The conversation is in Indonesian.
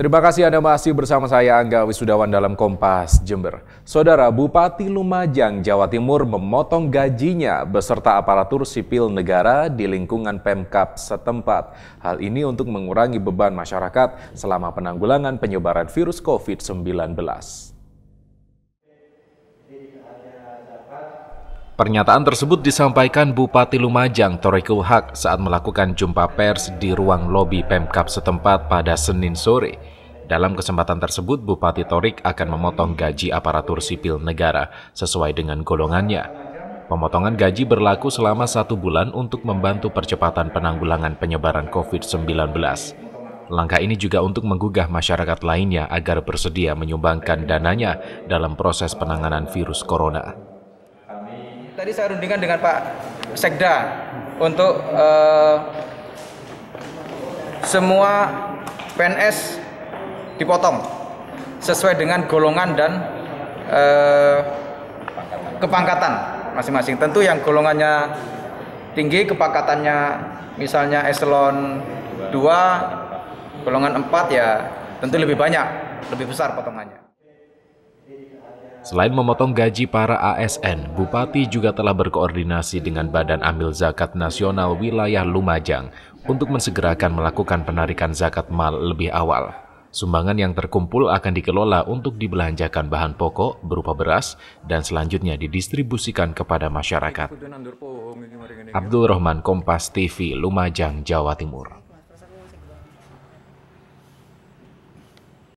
Terima kasih Anda masih bersama saya Angga Wisudawan dalam Kompas Jember. Saudara Bupati Lumajang, Jawa Timur memotong gajinya beserta aparatur sipil negara di lingkungan Pemkap setempat. Hal ini untuk mengurangi beban masyarakat selama penanggulangan penyebaran virus COVID-19. Pernyataan tersebut disampaikan Bupati Lumajang Toriko Hak saat melakukan jumpa pers di ruang lobi Pemkap setempat pada Senin sore. Dalam kesempatan tersebut, Bupati Torik akan memotong gaji aparatur sipil negara sesuai dengan golongannya. Pemotongan gaji berlaku selama satu bulan untuk membantu percepatan penanggulangan penyebaran COVID-19. Langkah ini juga untuk menggugah masyarakat lainnya agar bersedia menyumbangkan dananya dalam proses penanganan virus corona. Tadi saya rundingkan dengan Pak Sekda untuk uh, semua PNS dipotong sesuai dengan golongan dan uh, kepangkatan masing-masing. Tentu yang golongannya tinggi kepangkatannya misalnya eselon 2, golongan 4 ya tentu lebih banyak, lebih besar potongannya. Selain memotong gaji para ASN, Bupati juga telah berkoordinasi dengan Badan Amil Zakat Nasional Wilayah Lumajang untuk mensegerakan melakukan penarikan zakat mal lebih awal. Sumbangan yang terkumpul akan dikelola untuk dibelanjakan bahan pokok berupa beras dan selanjutnya didistribusikan kepada masyarakat. Abdul Rahman Kompas TV Lumajang, Jawa Timur.